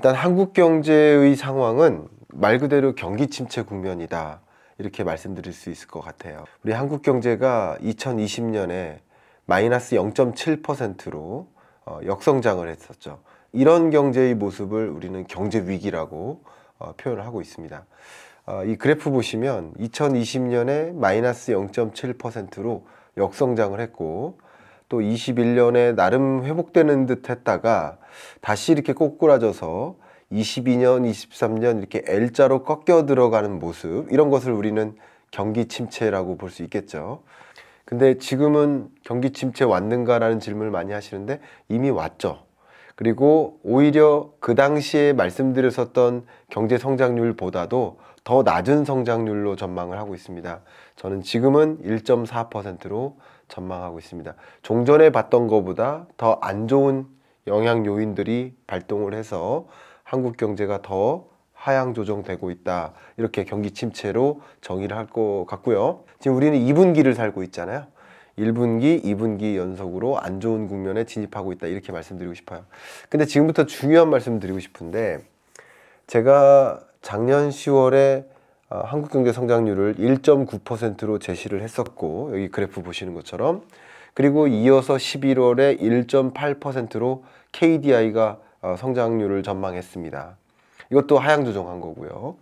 일단 한국 경제의 상황은 말 그대로 경기 침체 국면이다 이렇게 말씀드릴 수 있을 것 같아요 우리 한국 경제가 2020년에 마이너스 0.7%로 어, 역성장을 했었죠 이런 경제의 모습을 우리는 경제 위기라고 어, 표현을 하고 있습니다 어, 이 그래프 보시면 2020년에 마이너스 0.7%로 역성장을 했고 또 21년에 나름 회복되는 듯 했다가 다시 이렇게 꼬꾸라져서 22년, 23년 이렇게 L자로 꺾여 들어가는 모습 이런 것을 우리는 경기 침체라고 볼 수 있겠죠. 근데 지금은 경기 침체 왔는가라는 질문을 많이 하시는데 이미 왔죠. 그리고 오히려 그 당시에 말씀드렸었던 경제 성장률보다도 더 낮은 성장률로 전망을 하고 있습니다. 저는 지금은 1.4%로 전망하고 있습니다. 종전에 봤던 것보다 더 안 좋은 영향 요인들이 발동을 해서 한국 경제가 더 하향 조정되고 있다. 이렇게 경기 침체로 정의를 할 것 같고요. 지금 우리는 2분기를 살고 있잖아요. 1분기, 2분기 연속으로 안 좋은 국면에 진입하고 있다. 이렇게 말씀드리고 싶어요. 근데 지금부터 중요한 말씀 드리고 싶은데 제가 작년 10월에 어, 한국 경제 성장률을 1.9%로 제시를 했었고 여기 그래프 보시는 것처럼 그리고 이어서 11월에 1.8%로 KDI가 성장률을 전망했습니다. 이것도 하향 조정한 거고요.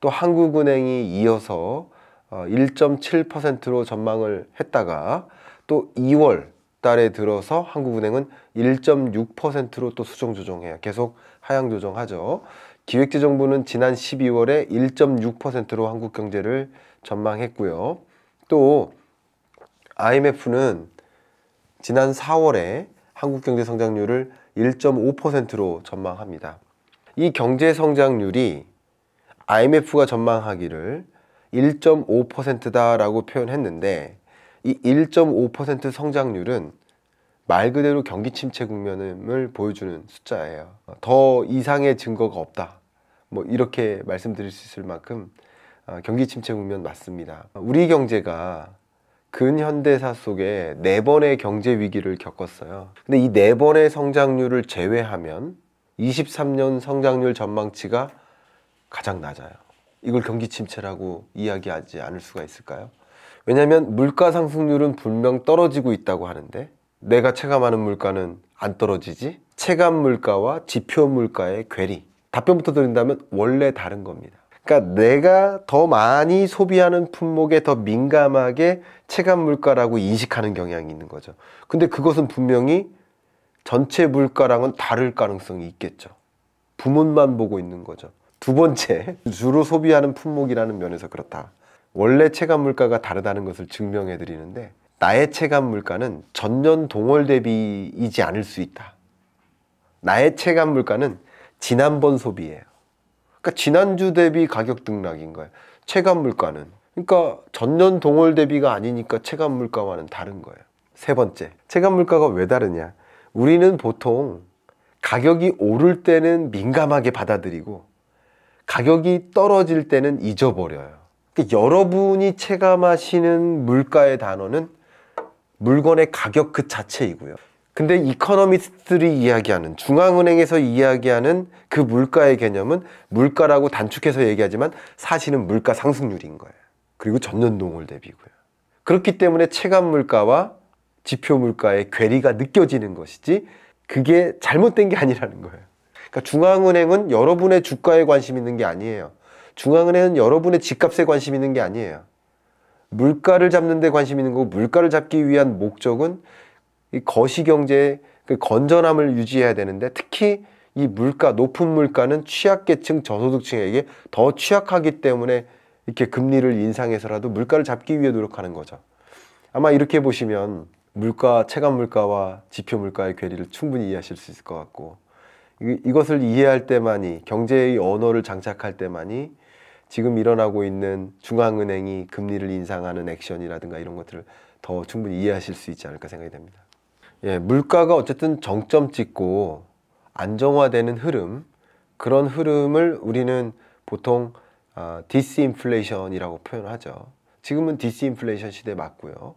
또 한국은행이 이어서 1.7%로 어, 전망을 했다가 또 2월 달에 들어서 한국은행은 1.6%로 또 수정 조정해요. 계속 하향 조정하죠. 기획재정부는 지난 12월에 1.6%로 한국 경제를 전망했고요. 또 IMF는 지난 4월에 한국 경제 성장률을 1.5%로 전망합니다. 이 경제 성장률이 IMF가 전망하기를 1.5%다라고 표현했는데 이 1.5% 성장률은 말 그대로 경기 침체 국면을 보여주는 숫자예요. 더 이상의 증거가 없다. 뭐 이렇게 말씀드릴 수 있을 만큼 아, 경기 침체 국면 맞습니다. 우리 경제가 근현대사 속에 네 번의 경제 위기를 겪었어요. 근데 이 네 번의 성장률을 제외하면 23년 성장률 전망치가 가장 낮아요. 이걸 경기 침체라고 이야기하지 않을 수가 있을까요? 왜냐하면 물가 상승률은 분명 떨어지고 있다고 하는데 내가 체감하는 물가는 안 떨어지지? 체감 물가와 지표 물가의 괴리. 답변부터 드린다면 원래 다른 겁니다. 그러니까 내가 더 많이 소비하는 품목에 더 민감하게 체감 물가라고 인식하는 경향이 있는 거죠. 근데 그것은 분명히 전체 물가랑은 다를 가능성이 있겠죠. 부문만 보고 있는 거죠. 두 번째, 주로 소비하는 품목이라는 면에서 그렇다. 원래 체감 물가가 다르다는 것을 증명해 드리는데 나의 체감 물가는 전년 동월 대비이지 않을 수 있다. 나의 체감 물가는 지난번 소비예요. 그러니까 지난주 대비 가격 등락인 거예요. 체감 물가는. 그러니까 전년 동월 대비가 아니니까 체감 물가와는 다른 거예요. 세 번째, 체감 물가가 왜 다르냐? 우리는 보통 가격이 오를 때는 민감하게 받아들이고 가격이 떨어질 때는 잊어버려요. 그러니까 여러분이 체감하시는 물가의 단어는 물건의 가격 그 자체이고요. 근데 이코노미스트들이 이야기하는 중앙은행에서 이야기하는 그 물가의 개념은 물가라고 단축해서 얘기하지만 사실은 물가 상승률인 거예요. 그리고 전년 동월 대비고요. 그렇기 때문에 체감 물가와 지표 물가의 괴리가 느껴지는 것이지 그게 잘못된 게 아니라는 거예요. 그러니까 중앙은행은 여러분의 주가에 관심 있는 게 아니에요. 중앙은행은 여러분의 집값에 관심 있는 게 아니에요. 물가를 잡는 데 관심 있는 거고 물가를 잡기 위한 목적은 이 거시경제의 그 건전함을 유지해야 되는데 특히 이 물가, 높은 물가는 취약계층, 저소득층에게 더 취약하기 때문에 이렇게 금리를 인상해서라도 물가를 잡기 위해 노력하는 거죠. 아마 이렇게 보시면 물가, 체감 물가와 지표 물가의 괴리를 충분히 이해하실 수 있을 것 같고 이것을 이해할 때만이 경제의 언어를 장착할 때만이 지금 일어나고 있는 중앙은행이 금리를 인상하는 액션이라든가 이런 것들을 더 충분히 이해하실 수 있지 않을까 생각이 됩니다. 예, 물가가 어쨌든 정점 찍고 안정화되는 흐름 그런 흐름을 우리는 보통 어, 디스인플레이션이라고 표현하죠. 지금은 디스인플레이션 시대 맞고요.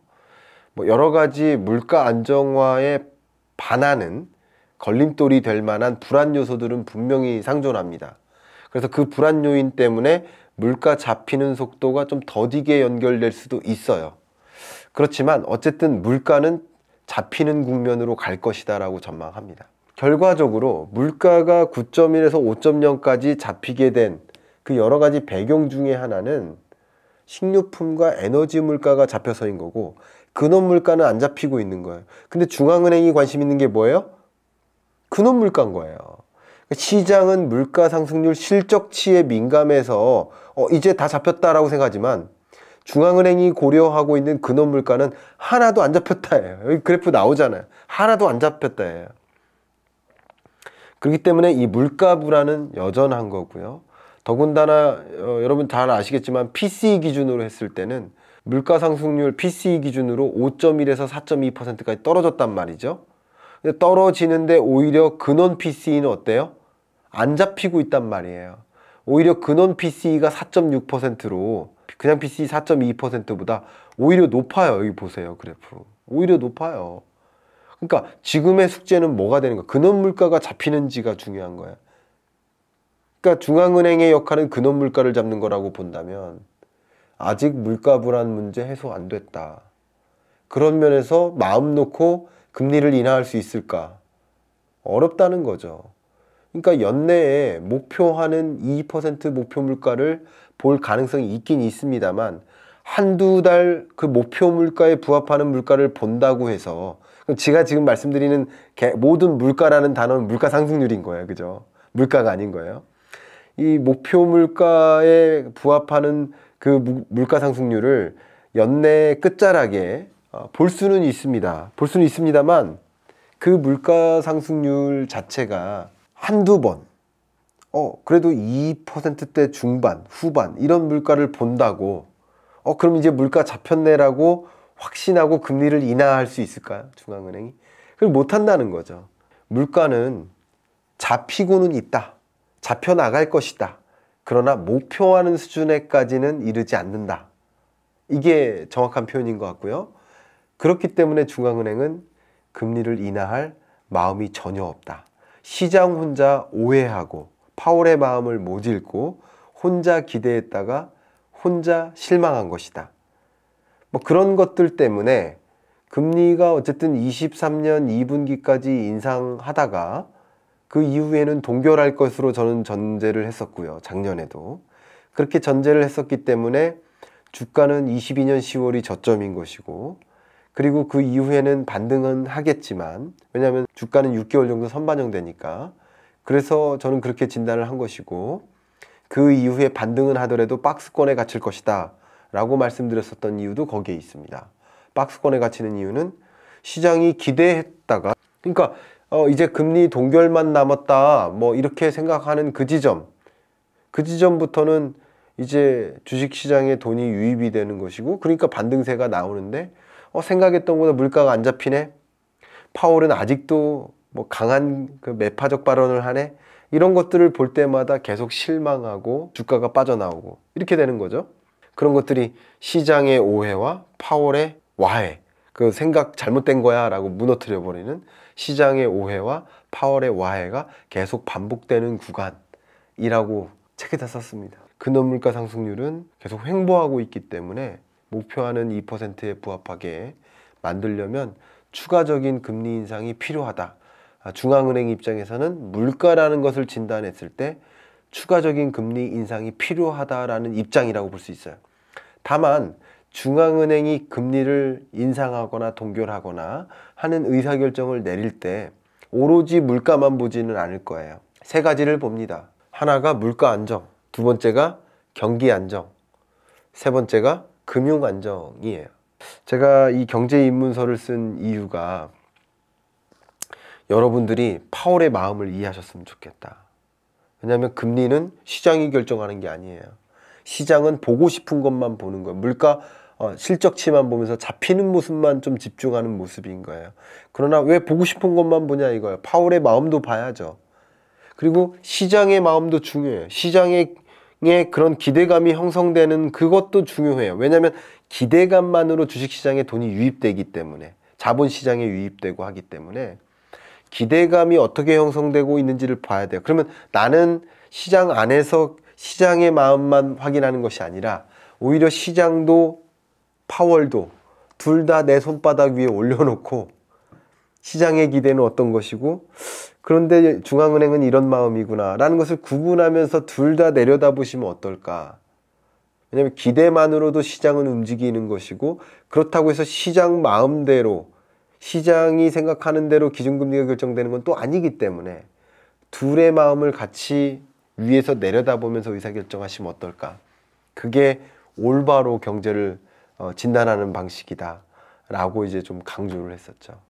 뭐 여러 가지 물가 안정화에 반하는 걸림돌이 될 만한 불안 요소들은 분명히 상존합니다. 그래서 그 불안 요인 때문에 물가 잡히는 속도가 좀 더디게 연결될 수도 있어요. 그렇지만 어쨌든 물가는 잡히는 국면으로 갈 것이다라고 전망합니다. 결과적으로 물가가 9.1에서 5.0까지 잡히게 된 그 여러 가지 배경 중에 하나는 식료품과 에너지 물가가 잡혀서인 거고 근원 물가는 안 잡히고 있는 거예요. 근데 중앙은행이 관심 있는 게 뭐예요? 근원 물가인 거예요. 그러니까 시장은 물가 상승률 실적치에 민감해서 어, 이제 다 잡혔다라고 생각하지만 중앙은행이 고려하고 있는 근원 물가는 하나도 안 잡혔다예요. 여기 그래프 나오잖아요. 하나도 안 잡혔다예요. 그렇기 때문에 이 물가 불안은 여전한 거고요. 더군다나 어, 여러분 잘 아시겠지만 p c e 기준으로 했을 때는 물가 상승률 p c e 기준으로 5.1에서 4.2%까지 떨어졌단 말이죠. 근데 떨어지는데 오히려 근원 p c 는 어때요? 안 잡히고 있단 말이에요. 오히려 근원 p c 가 4.6%로 그냥 PC 4.2%보다 오히려 높아요. 여기 보세요. 그래프. 오히려 높아요. 그러니까 지금의 숙제는 뭐가 되는가? 근원 물가가 잡히는지가 중요한 거야. 그러니까 중앙은행의 역할은 근원 물가를 잡는 거라고 본다면 아직 물가 불안 문제 해소 안 됐다. 그런 면에서 마음 놓고 금리를 인하할 수 있을까? 어렵다는 거죠. 그러니까 연내에 목표하는 2% 목표 물가를 볼 가능성이 있긴 있습니다만 한두 달 그 목표 물가에 부합하는 물가를 본다고 해서 그럼 제가 지금 말씀드리는 모든 물가라는 단어는 물가 상승률인 거예요. 그죠? 물가가 아닌 거예요. 이 목표 물가에 부합하는 그 물가 상승률을 연내 끝자락에 어, 볼 수는 있습니다. 볼 수는 있습니다만 그 물가 상승률 자체가 한두 번, 어, 그래도 2%대 중반, 후반, 이런 물가를 본다고, 어, 그럼 이제 물가 잡혔네라고 확신하고 금리를 인하할 수 있을까요? 중앙은행이? 그걸 못한다는 거죠. 물가는 잡히고는 있다. 잡혀 나갈 것이다. 그러나 목표하는 수준에까지는 이르지 않는다. 이게 정확한 표현인 것 같고요. 그렇기 때문에 중앙은행은 금리를 인하할 마음이 전혀 없다. 시장 혼자 오해하고 파울의 마음을 못 읽고 혼자 기대했다가 혼자 실망한 것이다. 뭐 그런 것들 때문에 금리가 어쨌든 23년 2분기까지 인상하다가 그 이후에는 동결할 것으로 저는 전제를 했었고요. 작년에도. 그렇게 전제를 했었기 때문에 주가는 22년 10월이 저점인 것이고 그리고 그 이후에는 반등은 하겠지만 왜냐하면 주가는 6개월 정도 선반영되니까 그래서 저는 그렇게 진단을 한 것이고 그 이후에 반등은 하더라도 박스권에 갇힐 것이다 라고 말씀드렸었던 이유도 거기에 있습니다. 박스권에 갇히는 이유는 시장이 기대했다가 그러니까 어 이제 금리 동결만 남았다 뭐 이렇게 생각하는 그 지점 그 지점부터는 이제 주식시장에 돈이 유입이 되는 것이고 그러니까 반등세가 나오는데 어, 생각했던 것보다 물가가 안 잡히네. 파월은 아직도 뭐 강한 그 매파적 발언을 하네. 이런 것들을 볼 때마다 계속 실망하고 주가가 빠져나오고 이렇게 되는 거죠. 그런 것들이 시장의 오해와 파월의 와해, 그 생각 잘못된 거야 라고 무너뜨려 버리는 시장의 오해와 파월의 와해가 계속 반복되는 구간이라고 책에다 썼습니다. 근원 물가 상승률은 계속 횡보하고 있기 때문에 목표하는 2%에 부합하게 만들려면 추가적인 금리 인상이 필요하다. 아, 중앙은행 입장에서는 물가라는 것을 진단했을 때 추가적인 금리 인상이 필요하다라는 입장이라고 볼 수 있어요. 다만 중앙은행이 금리를 인상하거나 동결하거나 하는 의사결정을 내릴 때 오로지 물가만 보지는 않을 거예요. 세 가지를 봅니다. 하나가 물가 안정, 두 번째가 경기 안정, 세 번째가 금융 안정이에요. 제가 이 경제 입문서를 쓴 이유가 여러분들이 파월의 마음을 이해하셨으면 좋겠다. 왜냐하면 금리는 시장이 결정하는 게 아니에요. 시장은 보고 싶은 것만 보는 거예요. 물가 어, 실적치만 보면서 잡히는 모습만 좀 집중하는 모습인 거예요. 그러나 왜 보고 싶은 것만 보냐 이거예요. 파월의 마음도 봐야죠. 그리고 시장의 마음도 중요해요. 시장의 의 그런 기대감이 형성되는 그것도 중요해요. 왜냐하면 기대감만으로 주식시장에 돈이 유입되기 때문에 자본시장에 유입되고 하기 때문에 기대감이 어떻게 형성되고 있는지를 봐야 돼요. 그러면 나는 시장 안에서 시장의 마음만 확인하는 것이 아니라 오히려 시장도 파월도 둘 다 내 손바닥 위에 올려놓고 시장의 기대는 어떤 것이고 그런데 중앙은행은 이런 마음이구나 라는 것을 구분하면서 둘 다 내려다 보시면 어떨까 왜냐하면 기대만으로도 시장은 움직이는 것이고 그렇다고 해서 시장 마음대로 시장이 생각하는 대로 기준금리가 결정되는 건 또 아니기 때문에 둘의 마음을 같이 위에서 내려다보면서 의사결정하시면 어떨까 그게 올바로 경제를 어, 진단하는 방식이다 라고 이제 좀 강조를 했었죠